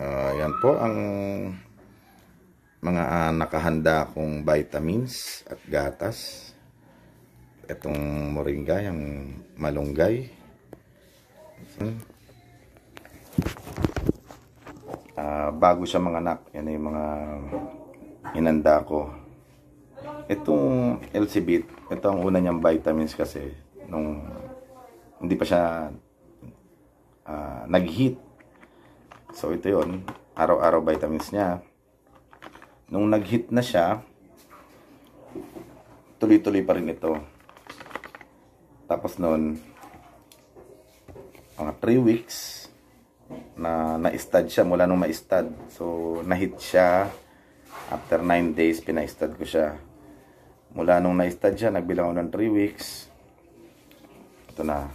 Uh, yan po ang mga uh, nakahanda kong vitamins at gatas. Itong moringa, yung malunggay. Hmm. Uh, bago sa mga anak, yan yung mga inanda ko. Itong LCBIT, ito ang una niyang vitamins kasi nung hindi pa siya uh, nag-heat So ito yon araw-araw vitamins niya. Nung nag-hit na siya, tuloy-tuloy pa rin ito. Tapos noon, mga 3 weeks na na-stud siya mula nung ma-stud. So, na-hit siya. After 9 days, pina-stud ko siya. Mula nung na-stud siya, nagbilang ako ng 3 weeks. Ito na.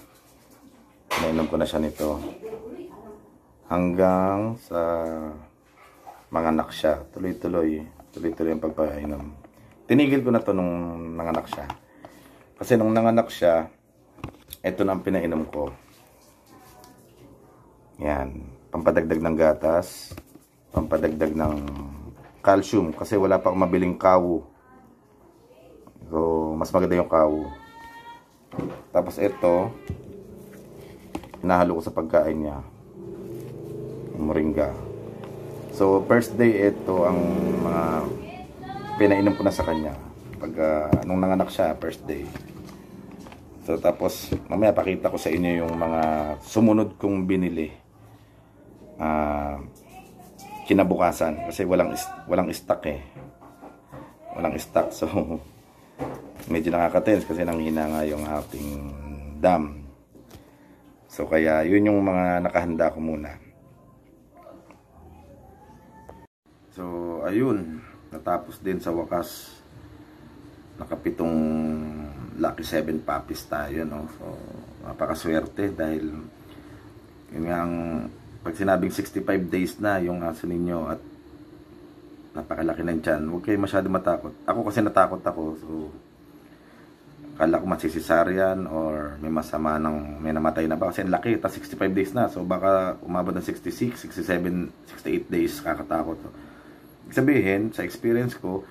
Nainom ko na siya nito hanggang sa manganak siya. Tuloy-tuloy, tuloy-tuloy ang pagpainom. Tinigil ko na to nung nanganak siya. Kasi nung nanganak siya, ito na ang pinainom ko. Yan, pampadagdag ng gatas, pampadagdag ng calcium kasi wala pa akong mabiling kawo. So, mas maganda yung kawo. Tapos ito, hinahalo ko sa pagkain niya moringa. So, first day, ito ang mga pinainom ko na sa kanya. Pag, uh, nung nanganak siya, first day. So, tapos, mamaya pakita ko sa inyo yung mga sumunod kong binili. Uh, kinabukasan. Kasi walang, walang stock eh. Walang stock. So, medyo nakakatense kasi nanghina nga yung ating dam. So, kaya yun yung mga nakahanda ko muna. So, ayun. Natapos din sa wakas. Nakapitong Lucky 7 puppies tayo, no? So, napakaswerte dahil yun nga ang pag sinabing 65 days na yung aso ninyo at napakalaki ng tiyan. Huwag kayo masyado matakot. Ako kasi natakot ako. So, kala ko masisisaryan or may masama ng may namatay na ba kasi ang laki Tapos 65 days na so baka umabot ng 66 67 68 days kakatakot sabihin, sa experience ko,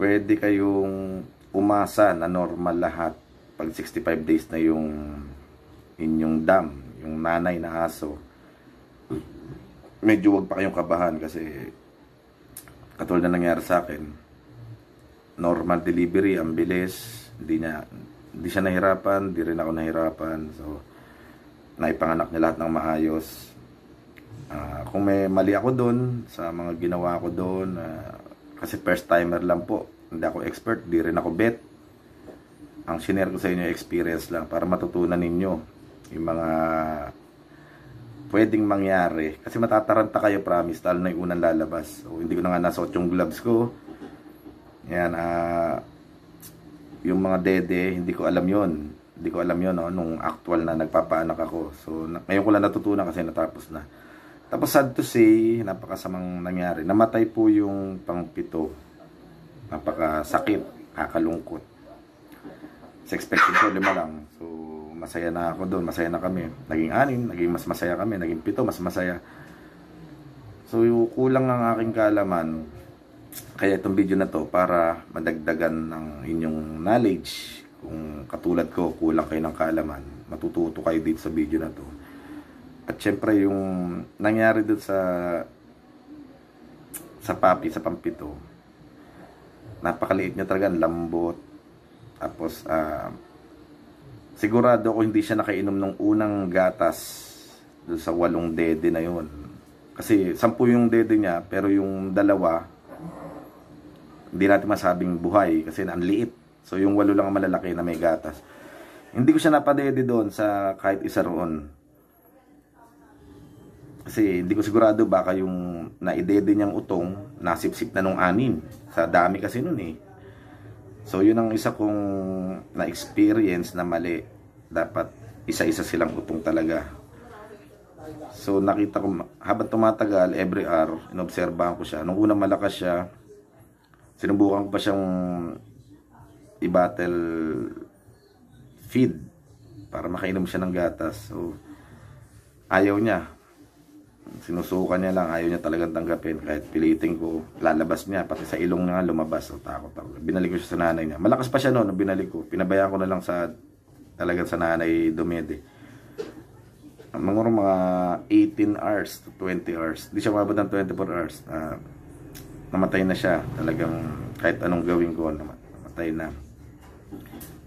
pwede kayong umasa na normal lahat pag 65 days na yung inyong dam, yung nanay na aso. Medyo wag pa kayong kabahan kasi katulad na nangyari sa akin, normal delivery, ang bilis, hindi niya hindi siya nahirapan, hindi rin ako nahirapan. So, naipanganak niya lahat ng maayos. Uh, kung may mali ako doon sa mga ginawa ko doon, uh, ah, kasi first timer lang po, hindi ako expert, di rin ako bet. Ang sinare ko sa inyo experience lang para matutunan ninyo yung mga pwedeng mangyari. Kasi matataranta kayo, promise, talo na yung unang lalabas. So, hindi ko na nga nasuot yung gloves ko. Yan, uh, yung mga dede, hindi ko alam yon Hindi ko alam yon no, nung actual na nagpapaanak ako. So, na ngayon ko lang natutunan kasi natapos na. Tapos sad to say, napakasamang nangyari. Namatay po yung pangpito. Napakasakit, kakalungkot. Sa expected ko, lima lang. So, masaya na ako doon, masaya na kami. Naging anin, naging mas masaya kami, naging pito, mas masaya. So, kulang ang aking kaalaman. Kaya itong video na to para madagdagan ng inyong knowledge. Kung katulad ko, kulang kayo ng kaalaman, matututo kayo dito sa video na to at syempre yung nangyari doon sa sa papi, sa pampito, napakaliit niya talaga, lambot. Tapos, uh, sigurado ako hindi siya nakainom ng unang gatas doon sa walong dede na yon Kasi, sampu yung dede niya, pero yung dalawa, hindi natin masabing buhay kasi ang liit. So, yung walo lang ang malalaki na may gatas. Hindi ko siya napadede doon sa kahit isa roon kasi hindi ko sigurado baka yung naidede niyang utong nasipsip na nung anim. Sa dami kasi nun eh. So yun ang isa kong na-experience na mali. Dapat isa-isa silang utong talaga. So nakita ko habang tumatagal every hour inobserbahan ko siya. Nung una malakas siya, sinubukan ko pa siyang i-battle feed para makainom siya ng gatas. So ayaw niya sinusukan niya lang, ayaw niya talagang tanggapin. Kahit piliting ko, lalabas niya, pati sa ilong niya lumabas. So, takot ako. Binalik ko siya sa nanay niya. Malakas pa siya noon, binalik ko. pinabaya ko na lang sa, talagang sa nanay Dumede Mga mga 18 hours to 20 hours. Hindi siya mabot ng 24 hours. Uh, namatay na siya. Talagang kahit anong gawin ko, namatay na.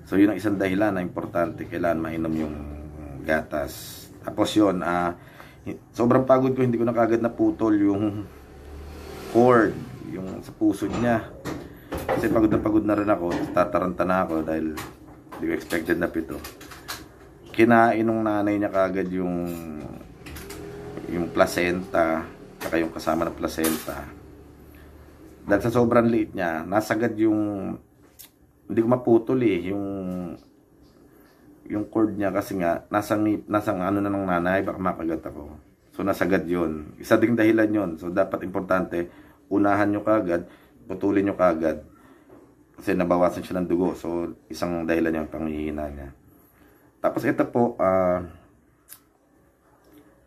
So, yun ang isang dahilan na importante. kailan mainom yung gatas. Tapos yun, ah, uh, sobrang pagod ko, hindi ko na kagad naputol yung cord, yung sa puso niya. Kasi pagod na pagod na rin ako, tataranta na ako dahil hindi ko expected na pito. Kinain ng nanay niya kagad yung yung placenta, saka yung kasama ng placenta. Dahil sa sobrang liit niya, nasagad yung hindi ko maputol eh, yung yung cord niya kasi nga nasa nasa ano na ng nanay baka makagat ako. So nasagad 'yon. Isa ding dahilan 'yon. So dapat importante unahan niyo kagad, putulin niyo kagad. Kasi nabawasan siya ng dugo. So isang dahilan yung panghihina niya. Tapos ito po uh,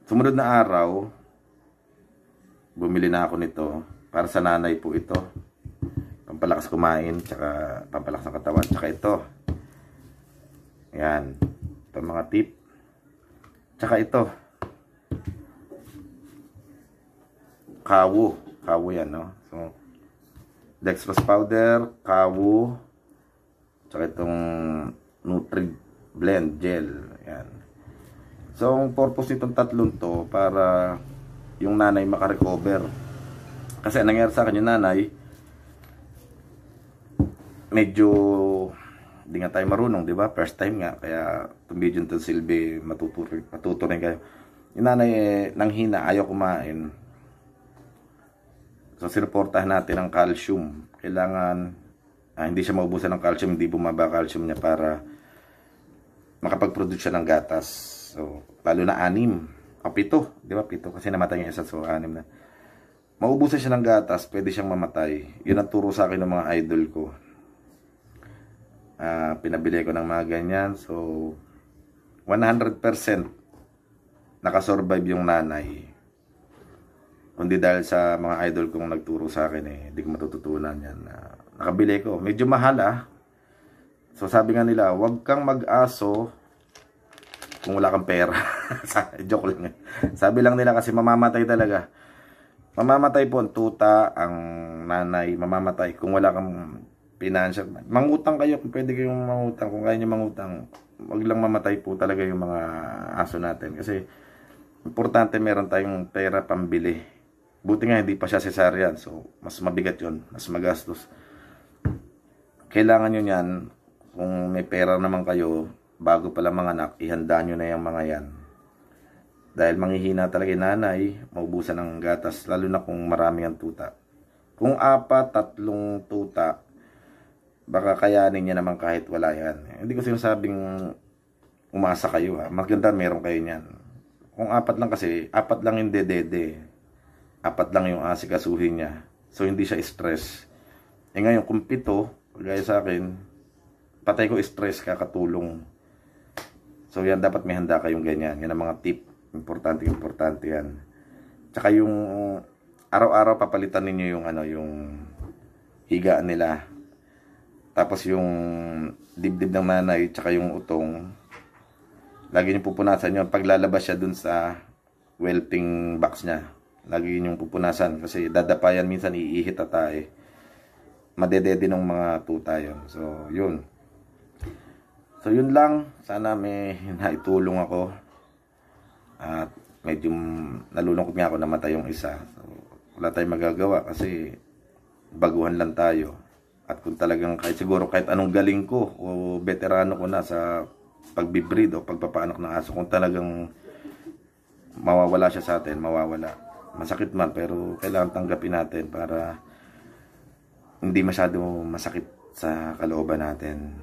sumunod na araw bumili na ako nito para sa nanay po ito. Pampalakas kumain, tsaka pampalakas ng katawan, tsaka ito. Ayan. Ito mga tip. Tsaka ito. Kawu. Kawu yan, no? So, dextrose powder, kawu, tsaka itong Nutri Blend Gel. Ayan. So, ang purpose nitong tatlong to para yung nanay makarecover. Kasi nangyari sa akin yung nanay, medyo hindi nga tayo marunong, di ba? First time nga. Kaya itong video nito silbi, matuturing, matuturing kayo. Yung nanay nang hina, ayaw kumain. So, sinuportahan natin ang calcium. Kailangan, ah, hindi siya maubusan ng calcium, hindi bumaba calcium niya para makapag-produce siya ng gatas. So, lalo na anim. O, pito. Di ba? Pito. Kasi namatay niya isa. So, anim na maubusan siya ng gatas, pwede siyang mamatay. Yun ang turo sa akin ng mga idol ko uh, pinabili ko ng mga ganyan. So, 100% nakasurvive yung nanay. Kundi dahil sa mga idol kong nagturo sa akin eh, hindi ko matututunan yan. Uh, nakabili ko. Medyo mahal ah. So sabi nga nila, huwag kang mag-aso kung wala kang pera. Joke lang. sabi lang nila kasi mamamatay talaga. Mamamatay po ang tuta, ang nanay, mamamatay kung wala kang financial man. Mangutang kayo kung pwede kayong mangutang. Kung kaya niyo mangutang, wag lang mamatay po talaga yung mga aso natin. Kasi, importante meron tayong pera pambili. Buti nga hindi pa siya cesarean. So, mas mabigat yon Mas magastos. Kailangan nyo yan. Kung may pera naman kayo, bago pala mga anak, ihanda nyo na yung mga yan. Dahil manghihina talaga nanay, maubusan ng gatas, lalo na kung marami ang tuta. Kung apat, tatlong tuta, baka kayanin niya naman kahit wala yan. Hindi ko sinasabing umasa kayo ha. Maganda meron kayo niyan. Kung apat lang kasi, apat lang yung dedede. Apat lang yung asikasuhin niya. So hindi siya stress. E ngayon kung pito, gaya sa akin, patay ko stress kakatulong. So yan dapat may handa kayong ganyan. Yan ang mga tip. Importante, importante yan. Tsaka yung araw-araw papalitan ninyo yung ano, yung higaan nila tapos yung dibdib ng nanay tsaka yung utong lagi niyo pupunasan yung paglalabas siya dun sa welting box niya. Lagi niyo pupunasan kasi dadapayan minsan iihit ata eh. Madedede ng mga tuta yun. So, yun. So, yun lang. Sana may naitulong ako. At medyo nalulungkot nga ako namatay yung isa. So, wala tayong magagawa kasi baguhan lang tayo. At kung talagang kahit siguro kahit anong galing ko o veterano ko na sa pagbibreed o pagpapaanak ng aso, kung talagang mawawala siya sa atin, mawawala. Masakit man pero kailangan tanggapin natin para hindi masyado masakit sa kalooban natin.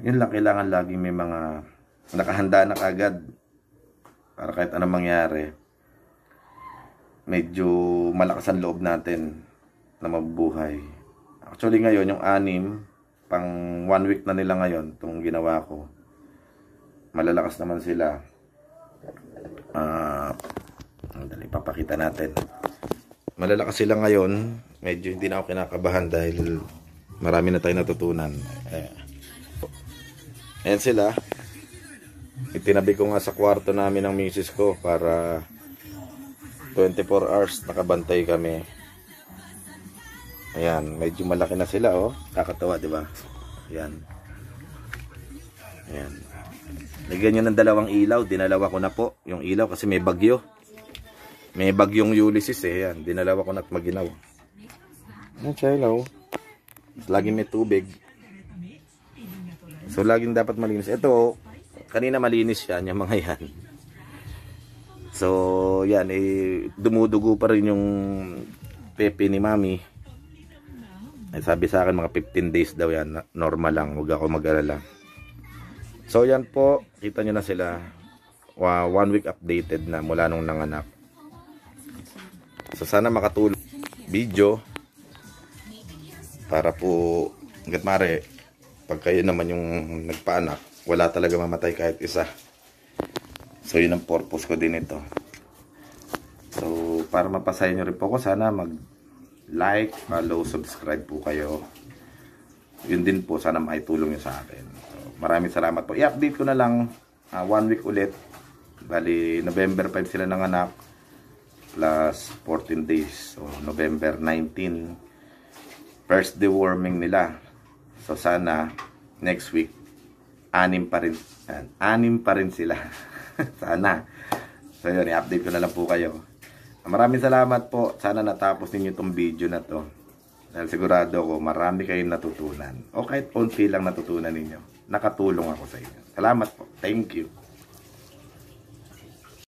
Yun lang kailangan lagi may mga nakahanda na kagad para kahit anong mangyari medyo malakas ang loob natin na mabuhay. Actually ngayon, yung anim, pang one week na nila ngayon, itong ginawa ko. Malalakas naman sila. Ah, uh, dali, papakita natin. Malalakas sila ngayon. Medyo hindi na ako kinakabahan dahil marami na tayong natutunan. Eh, ayan sila. Itinabi ko nga sa kwarto namin ng misis ko para 24 hours nakabantay kami Ayan, medyo malaki na sila oh. Kakatawa, 'di ba? Ayan. Ayan. Lagyan niyo ng dalawang ilaw, dinalawa ko na po yung ilaw kasi may bagyo. May bagyong Ulysses eh, ayan, dinalawa ko na at maginaw. Ayan siya ilaw. Laging may tubig. So laging dapat malinis. Ito, kanina malinis siya, yung mga yan. So, yan, eh, dumudugo pa rin yung pepe ni mami. Ay sabi sa akin mga 15 days daw yan. Normal lang. Huwag ako mag-alala. So yan po. Kita nyo na sila. wow, One week updated na mula nung nanganak. So sana makatulong video para po hanggat mare pag kayo naman yung nagpaanak wala talaga mamatay kahit isa so yun ang purpose ko din ito so para mapasaya nyo rin po ko sana mag like, follow, subscribe po kayo. Yun din po, sana maitulong nyo sa akin. So, maraming salamat po. I-update ko na lang uh, one week ulit. Bali, November 5 sila nanganak plus 14 days. So, November 19 first deworming nila. So, sana next week anim pa rin, ah, anim pa rin sila. sana. So, yun, i-update ko na lang po kayo. Maraming salamat po. Sana natapos ninyo itong video na to. Dahil sigurado ako, marami kayong natutunan. O kahit onti lang natutunan ninyo. Nakatulong ako sa inyo. Salamat po. Thank you.